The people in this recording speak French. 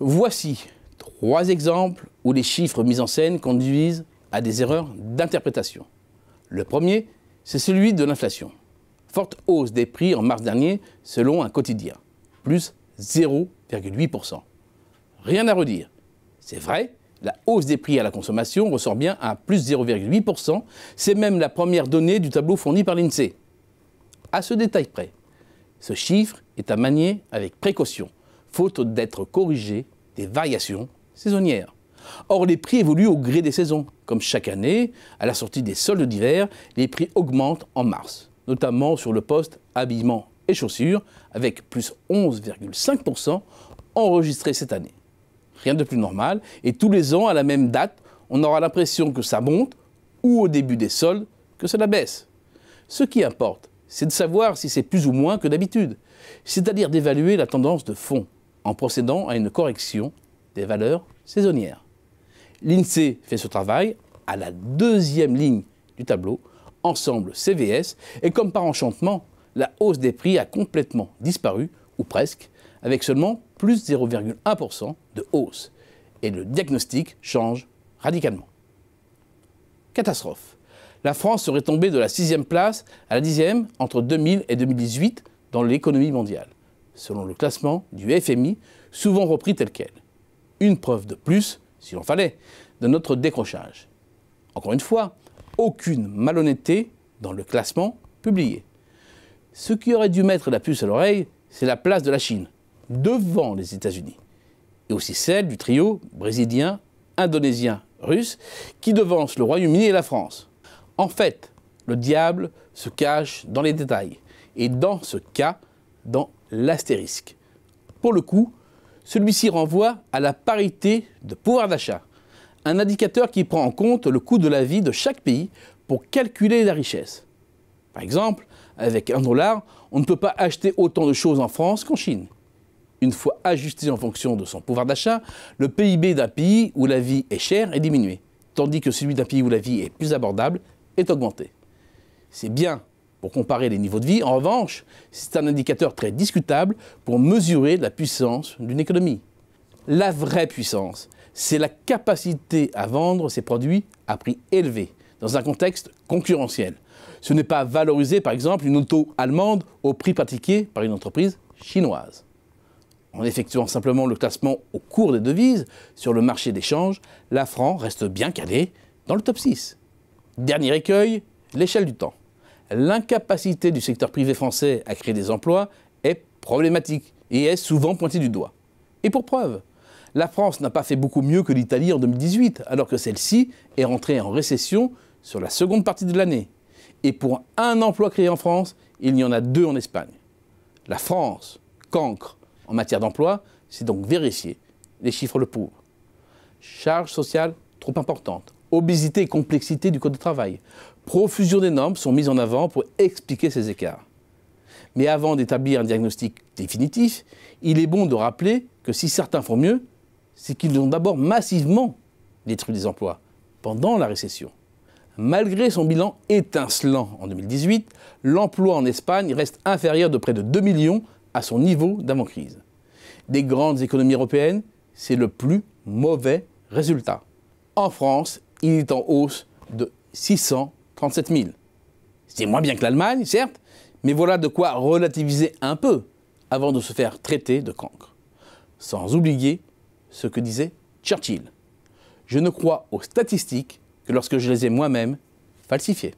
Voici trois exemples où les chiffres mis en scène conduisent à des erreurs d'interprétation. Le premier, c'est celui de l'inflation. Forte hausse des prix en mars dernier selon un quotidien, plus 0,8%. Rien à redire. C'est vrai, la hausse des prix à la consommation ressort bien à plus 0,8%, c'est même la première donnée du tableau fourni par l'INSEE. À ce détail près, ce chiffre est à manier avec précaution faute d'être corrigé des variations saisonnières. Or, les prix évoluent au gré des saisons. Comme chaque année, à la sortie des soldes d'hiver, les prix augmentent en mars, notamment sur le poste habillement et chaussures, avec plus 11,5% enregistré cette année. Rien de plus normal, et tous les ans, à la même date, on aura l'impression que ça monte, ou au début des soldes, que cela baisse. Ce qui importe, c'est de savoir si c'est plus ou moins que d'habitude, c'est-à-dire d'évaluer la tendance de fond en procédant à une correction des valeurs saisonnières. L'INSEE fait ce travail à la deuxième ligne du tableau, ensemble CVS, et comme par enchantement, la hausse des prix a complètement disparu, ou presque, avec seulement plus 0,1% de hausse. Et le diagnostic change radicalement. Catastrophe. La France serait tombée de la sixième place à la dixième entre 2000 et 2018 dans l'économie mondiale selon le classement du FMI, souvent repris tel quel. Une preuve de plus, s'il en fallait, de notre décrochage. Encore une fois, aucune malhonnêteté dans le classement publié. Ce qui aurait dû mettre la puce à l'oreille, c'est la place de la Chine, devant les États-Unis, et aussi celle du trio brésilien, indonésien, russe, qui devance le Royaume-Uni et la France. En fait, le diable se cache dans les détails, et dans ce cas, dans l'astérisque. Pour le coup, celui-ci renvoie à la parité de pouvoir d'achat, un indicateur qui prend en compte le coût de la vie de chaque pays pour calculer la richesse. Par exemple, avec un dollar, on ne peut pas acheter autant de choses en France qu'en Chine. Une fois ajusté en fonction de son pouvoir d'achat, le PIB d'un pays où la vie est chère est diminué, tandis que celui d'un pays où la vie est plus abordable est augmenté. C'est bien pour comparer les niveaux de vie. En revanche, c'est un indicateur très discutable pour mesurer la puissance d'une économie. La vraie puissance, c'est la capacité à vendre ses produits à prix élevé, dans un contexte concurrentiel. Ce n'est pas valoriser, par exemple, une auto allemande au prix pratiqué par une entreprise chinoise. En effectuant simplement le classement au cours des devises sur le marché d'échange, la France reste bien calée dans le top 6. Dernier écueil, l'échelle du temps l'incapacité du secteur privé français à créer des emplois est problématique et est souvent pointée du doigt. Et pour preuve, la France n'a pas fait beaucoup mieux que l'Italie en 2018, alors que celle-ci est rentrée en récession sur la seconde partie de l'année. Et pour un emploi créé en France, il y en a deux en Espagne. La France, cancre en matière d'emploi, c'est donc vérifié. Les chiffres le prouvent. Charge sociale trop importante, obésité et complexité du code de travail. Profusion des normes sont mises en avant pour expliquer ces écarts. Mais avant d'établir un diagnostic définitif, il est bon de rappeler que si certains font mieux, c'est qu'ils ont d'abord massivement détruit des emplois pendant la récession. Malgré son bilan étincelant en 2018, l'emploi en Espagne reste inférieur de près de 2 millions à son niveau d'avant-crise. Des grandes économies européennes, c'est le plus mauvais résultat. En France, il est en hausse de 637 000. C'est moins bien que l'Allemagne, certes, mais voilà de quoi relativiser un peu avant de se faire traiter de cancre. Sans oublier ce que disait Churchill. Je ne crois aux statistiques que lorsque je les ai moi-même falsifiées.